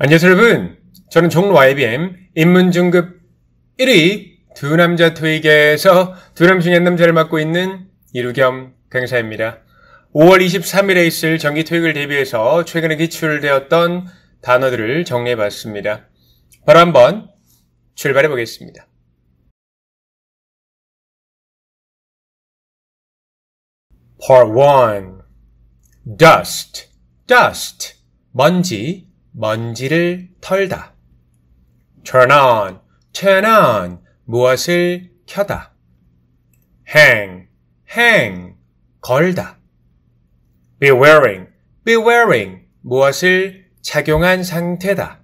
안녕하세요 여러분. 저는 종로 y b m 인문중급 1위 두 남자 토익에서 두 남중 한 남자를 맡고 있는 이루겸 강사입니다. 5월 23일에 있을 정기 토익을 대비해서 최근에 기출되었던 단어들을 정리해봤습니다. 바로 한번 출발해 보겠습니다. Part 1 Dust Dust 먼지 먼지를 털다. turn on, turn on, 무엇을 켜다. hang, hang, 걸다. be wearing, be wearing, 무엇을 착용한 상태다.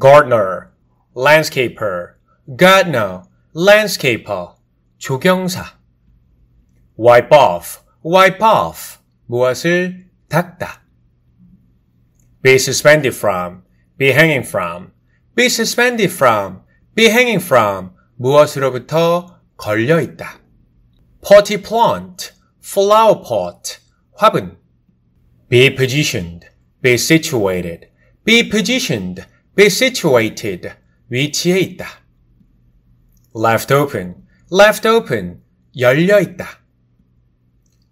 gardener, landscaper, gardener, landscaper, 조경사. wipe off, wipe off, 무엇을 닦다. be suspended from, be hanging from, be suspended from, be hanging from 무엇으로부터 걸려 있다. potty plant, flower pot, 화분 be positioned, be situated, be positioned, be situated 위치에 있다. left open, left open 열려 있다.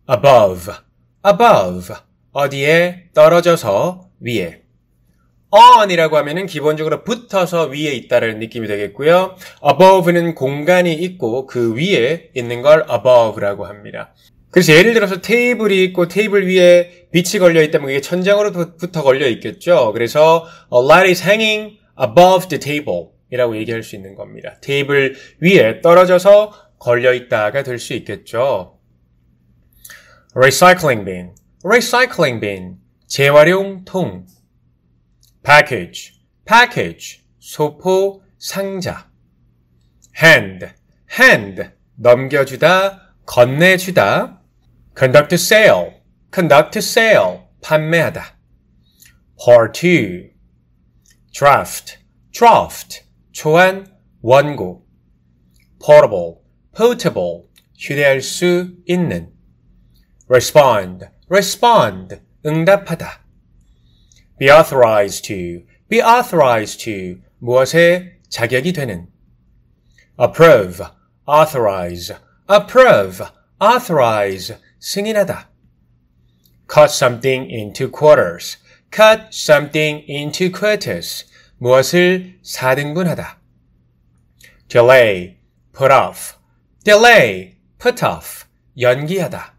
above, above 어디에 떨어져서 위에. on이라고 하면은 기본적으로 붙어서 위에 있다는 라 느낌이 되겠고요. above는 공간이 있고 그 위에 있는 걸 above라고 합니다. 그래서 예를 들어서 테이블이 있고 테이블 위에 빛이 걸려 있다면 그게 천장으로부터 걸려 있겠죠. 그래서 a light is hanging above the table 이라고 얘기할 수 있는 겁니다. 테이블 위에 떨어져서 걸려 있다가 될 수 있겠죠. recycling bin recycling bin 재활용 통 package package 소포 상자 hand hand 넘겨주다 건네주다 conduct sale conduct sale 판매하다 party draft draft 초안 원고 portable portable 휴대할 수 있는 respond respond 응답하다. be authorized to, be authorized to 무엇에 자격이 되는 approve, authorize, approve, authorize 승인하다. cut something into quarters, cut something into quarters 무엇을 4등분하다. delay, put off, delay, put off 연기하다.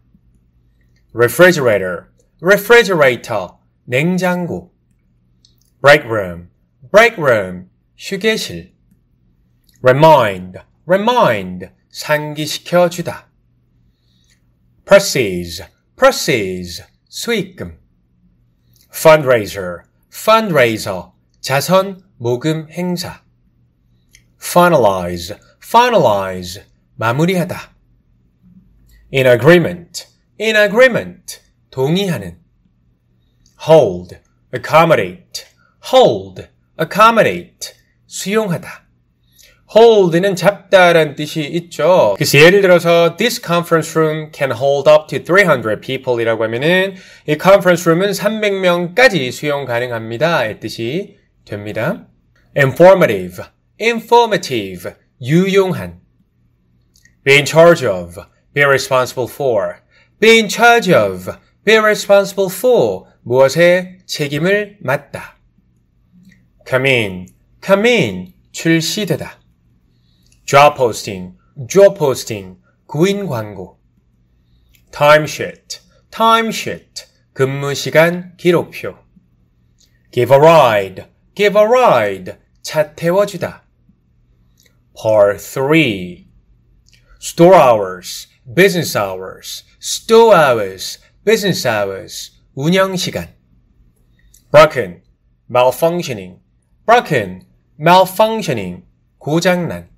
refrigerator, refrigerator, 냉장고 break room, break room, 휴게실 remind, remind, 상기시켜 주다 proceeds, proceeds, 수익금 fundraiser, fundraiser, 자선 모금 행사 finalize, finalize, 마무리하다 in agreement, in agreement, 동의하는 hold, accommodate, hold, accommodate, 수용하다. hold는 잡다는 뜻이 있죠. 그래서 예를 들어서 this conference room can hold up to 300 people 이라고 하면은 이 conference room은 300명까지 수용 가능합니다. 이 뜻이 됩니다. informative, informative, 유용한 be in charge of, be responsible for, be in charge of, be responsible for 무엇에 책임을 맡다. come in, come in, 출시되다. job posting, job posting, 구인 광고. time sheet, time sheet, 근무 시간 기록표. give a ride, give a ride, 차 태워주다. part 3 store hours, business hours, store hours, business hours, 운영 시간. broken, malfunctioning, broken, malfunctioning, 고장난.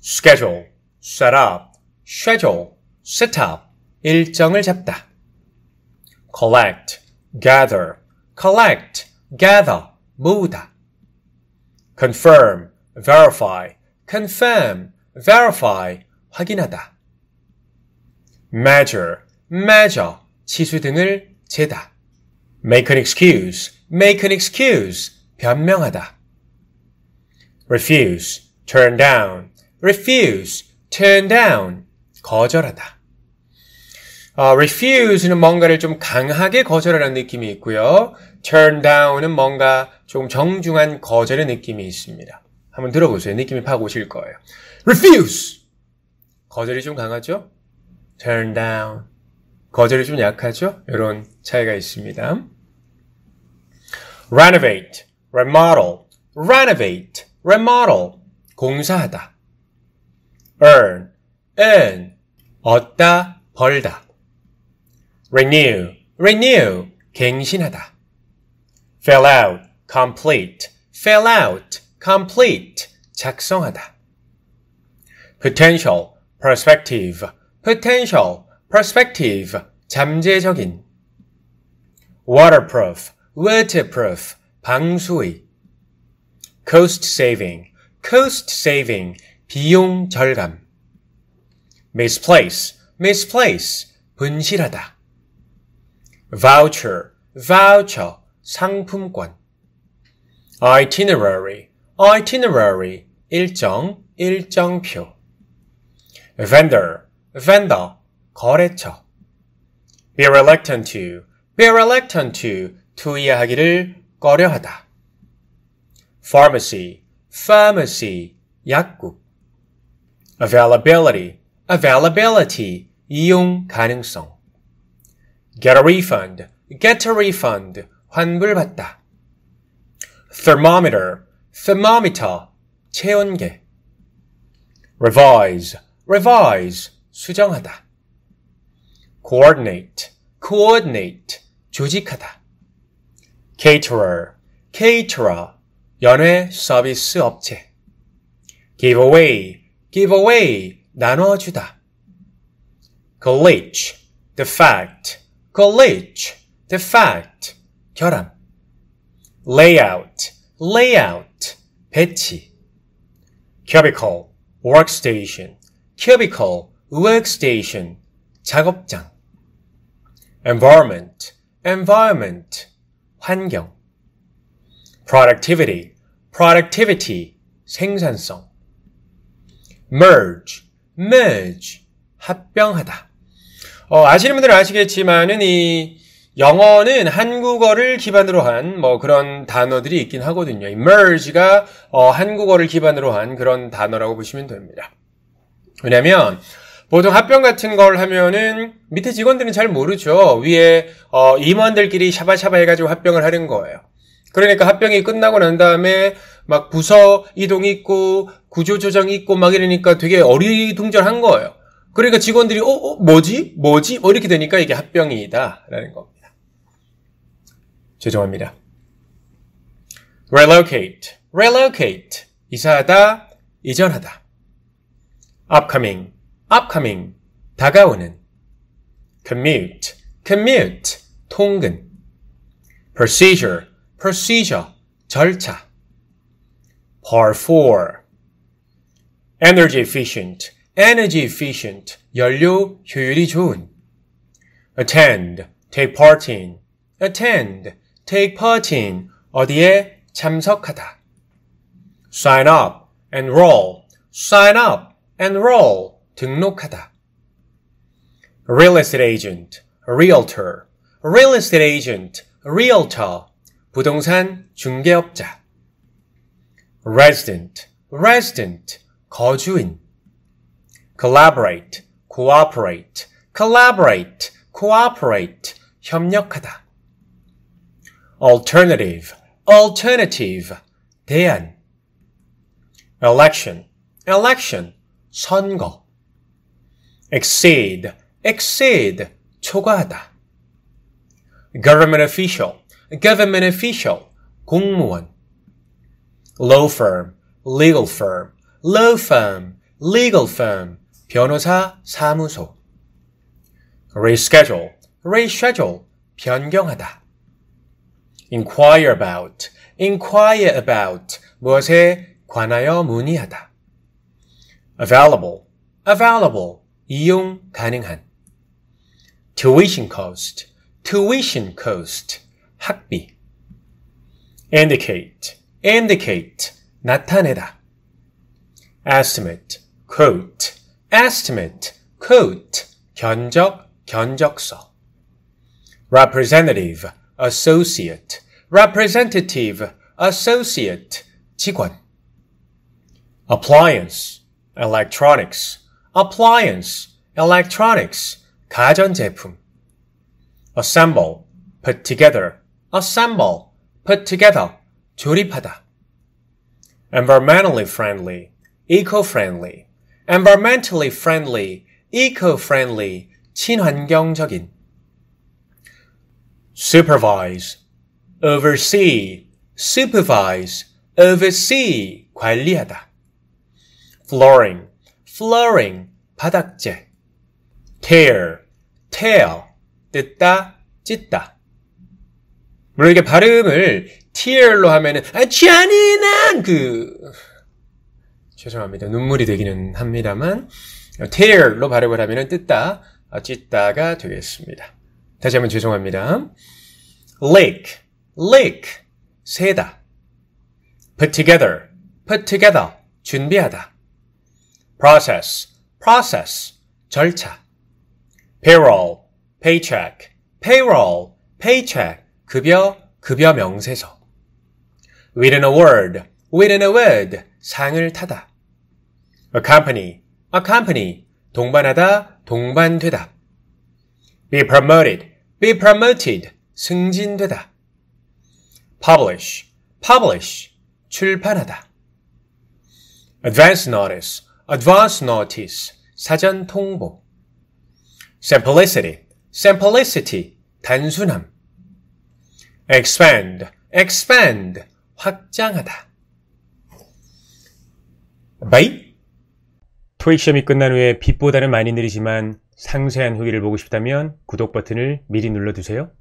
schedule, set up, schedule, set up, 일정을 잡다. collect, gather, collect, gather, 모으다. confirm, verify, confirm, verify, 확인하다. measure, measure, 치수 등을 재다. make an excuse, make an excuse, 변명하다. refuse, turn down, refuse, turn down, 거절하다. 어, refuse는 뭔가를 좀 강하게 거절하는 느낌이 있고요. turn down은 뭔가 좀 정중한 거절의 느낌이 있습니다. 한번 들어보세요. 느낌이 파고 오실 거예요. refuse! 거절이 좀 강하죠? turn down, 거절이 좀 약하죠? 이런 차이가 있습니다. renovate, remodel, renovate, remodel, 공사하다. earn, earn, 얻다, 벌다. renew, renew, 갱신하다. fill out, complete, fill out, complete, 작성하다. potential, perspective, potential, perspective 잠재적인 waterproof waterproof 방수의 cost saving cost saving 비용 절감 misplace misplace 분실하다 voucher voucher 상품권 itinerary itinerary 일정 일정표 vendor vendor 거래처. be reluctant to, be reluctant to, to 이야기를 꺼려하다. pharmacy, pharmacy, 약국. availability, availability, 이용 가능성. get a refund, get a refund, 환불받다. thermometer, thermometer, 체온계. revise, revise, 수정하다 coordinate, coordinate, 조직하다. caterer, caterer, 연회 서비스 업체. give away, 나눠주다. glitch, the fact, glitch, the fact, 결함. layout, layout, 배치. cubicle, workstation, cubicle, workstation, 작업장. environment, environment, 환경. productivity, productivity, 생산성. merge, merge, 합병하다. 어, 아시는 분들은 아시겠지만은 이 영어는 한국어를 기반으로 한 뭐 그런 단어들이 있긴 하거든요. merge가 어, 한국어를 기반으로 한 그런 단어라고 보시면 됩니다. 왜냐면 하 보통 합병 같은 걸 하면은 밑에 직원들은 잘 모르죠. 위에 어, 임원들끼리 샤바샤바 해가지고 합병을 하는 거예요. 그러니까 합병이 끝나고 난 다음에 막 부서 이동 있고 구조 조정 있고 막 이러니까 되게 어리둥절한 거예요. 그러니까 직원들이 어, 어 뭐지 뭐지 뭐 이렇게 되니까 이게 합병이다라는 겁니다. 죄송합니다. relocate relocate 이사하다 이전하다 upcoming upcoming 다가오는 commute commute 통근 procedure procedure 절차 Part 4 energy efficient energy efficient 연료 효율이 좋은 attend take part in attend take part in 어디에 참석하다 sign up enroll sign up enroll 등록하다. real estate agent, realtor, real estate agent, realtor, 부동산 중개업자. resident, resident, 거주인. collaborate, cooperate, collaborate, cooperate, 협력하다. alternative, alternative, 대안. election, election, 선거. exceed, exceed, 초과하다. government official, government official, 공무원. law firm, legal firm, law firm, legal firm, 변호사 사무소. reschedule, reschedule, 변경하다. inquire about, inquire about, 무엇에 관하여 문의하다. available, available, 이용 가능한 tuition cost, tuition cost, 학비 indicate, indicate, 나타내다 estimate, quote, estimate, quote, 견적, 견적서 representative, associate, representative, associate, 직원 appliance, electronics, appliance, electronics, 가전제품. assemble, put together, assemble, put together, 조립하다. environmentally friendly, eco-friendly, environmentally friendly, eco-friendly, 친환경적인. supervise, oversee, supervise, oversee, 관리하다. flooring, flooring 바닥재 tear tear 뜯다 찢다 물론 이게 발음을 tear로 하면은 아 잔인한 그 죄송합니다 눈물이 되기는 합니다만 tear로 발음을 하면은 뜯다 아, 찢다가 되겠습니다 다시 한번 죄송합니다 lake lake 세다 put together put together 준비하다 process, process, 절차. payroll, paycheck, payroll, paycheck, 급여, 급여 명세서. within a word, within a word, 상을 타다. accompany, accompany, 동반하다, 동반되다. be promoted, be promoted, 승진되다. publish, publish, 출판하다. advance notice, advance notice, 사전 통보. simplicity, simplicity, 단순함. expand, expand, 확장하다. b 바이? 토익 시험이 끝난 후에 빛보다는 많이 느리지만 상세한 후기를 보고 싶다면 구독 버튼을 미리 눌러주세요